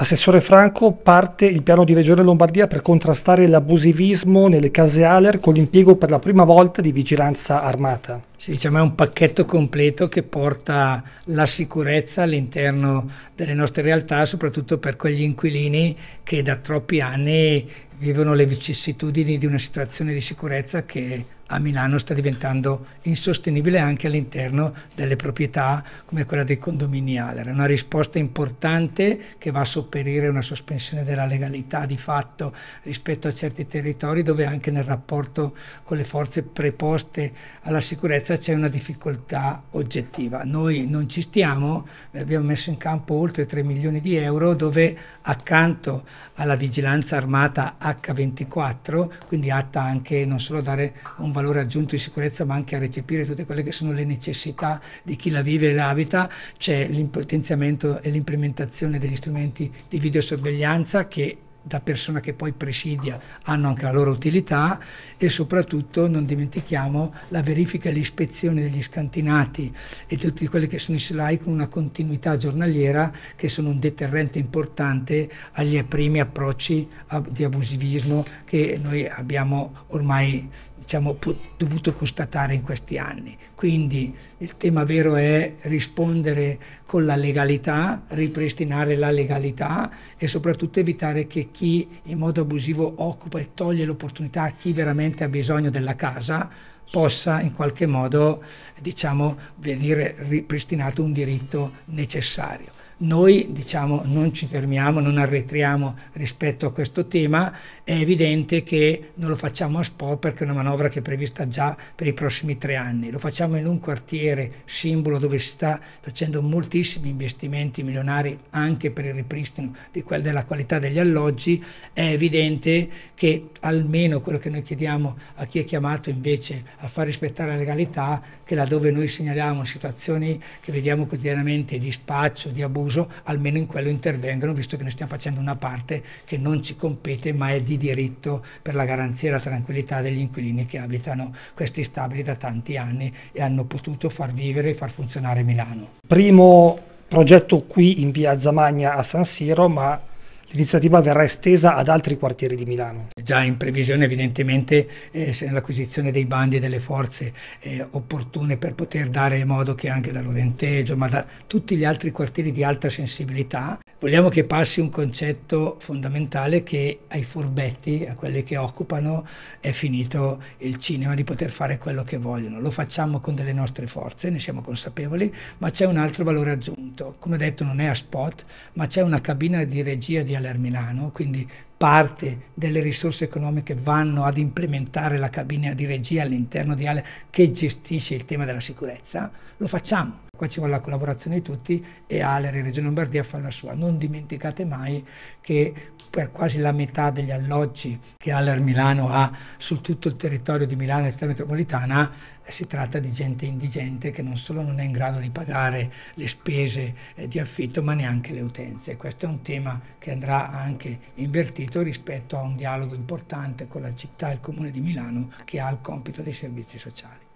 Assessore Franco, parte il piano di Regione Lombardia per contrastare l'abusivismo nelle case Aler con l'impiego per la prima volta di vigilanza armata sì, diciamo è un pacchetto completo che porta la sicurezza all'interno delle nostre realtà, soprattutto per quegli inquilini che da troppi anni vivono le vicissitudini di una situazione di sicurezza che a Milano sta diventando insostenibile anche all'interno delle proprietà come quella dei condomini Aler. È una risposta importante che va a sopperire una sospensione della legalità di fatto rispetto a certi territori dove anche nel rapporto con le forze preposte alla sicurezza sicurezza c'è una difficoltà oggettiva. Noi non ci stiamo, abbiamo messo in campo oltre 3 milioni di euro dove accanto alla vigilanza armata H24, quindi atta anche non solo a dare un valore aggiunto di sicurezza ma anche a recepire tutte quelle che sono le necessità di chi la vive e la abita, c'è l'impotenziamento e l'implementazione degli strumenti di videosorveglianza che da persona che poi presidia hanno anche la loro utilità e soprattutto non dimentichiamo la verifica e l'ispezione degli scantinati e tutti quelli che sono i SLAI con una continuità giornaliera che sono un deterrente importante agli primi approcci di abusivismo che noi abbiamo ormai diciamo, dovuto constatare in questi anni. Quindi il tema vero è rispondere con la legalità, ripristinare la legalità e soprattutto evitare che chi in modo abusivo occupa e toglie l'opportunità a chi veramente ha bisogno della casa possa in qualche modo diciamo, venire ripristinato un diritto necessario. Noi diciamo, non ci fermiamo, non arretriamo rispetto a questo tema, è evidente che non lo facciamo a Spo perché è una manovra che è prevista già per i prossimi tre anni, lo facciamo in un quartiere simbolo dove si sta facendo moltissimi investimenti milionari anche per il ripristino quel, della qualità degli alloggi, è evidente che almeno quello che noi chiediamo a chi è chiamato invece a far rispettare la legalità, che laddove noi segnaliamo situazioni che vediamo quotidianamente di spaccio, di abuso, concluso, almeno in quello intervengano, visto che noi stiamo facendo una parte che non ci compete ma è di diritto per la garanzia e la tranquillità degli inquilini che abitano questi stabili da tanti anni e hanno potuto far vivere e far funzionare Milano. Primo progetto qui in via Zamagna a San Siro, ma l'iniziativa verrà estesa ad altri quartieri di Milano. Già in previsione evidentemente eh, l'acquisizione dei bandi e delle forze eh, opportune per poter dare modo che anche da Lorenteggio, ma da tutti gli altri quartieri di alta sensibilità vogliamo che passi un concetto fondamentale che ai furbetti, a quelli che occupano, è finito il cinema di poter fare quello che vogliono. Lo facciamo con delle nostre forze, ne siamo consapevoli, ma c'è un altro valore aggiunto. Come detto non è a spot, ma c'è una cabina di regia di Aller Milano, quindi parte delle risorse economiche vanno ad implementare la cabina di regia all'interno di Ale che gestisce il tema della sicurezza, lo facciamo Qua ci vuole la collaborazione di tutti e Alere e Regione Lombardia fa la sua. Non dimenticate mai che per quasi la metà degli alloggi che Aller Milano ha su tutto il territorio di Milano e città metropolitana eh, si tratta di gente indigente che non solo non è in grado di pagare le spese eh, di affitto ma neanche le utenze. Questo è un tema che andrà anche invertito rispetto a un dialogo importante con la città e il comune di Milano che ha il compito dei servizi sociali.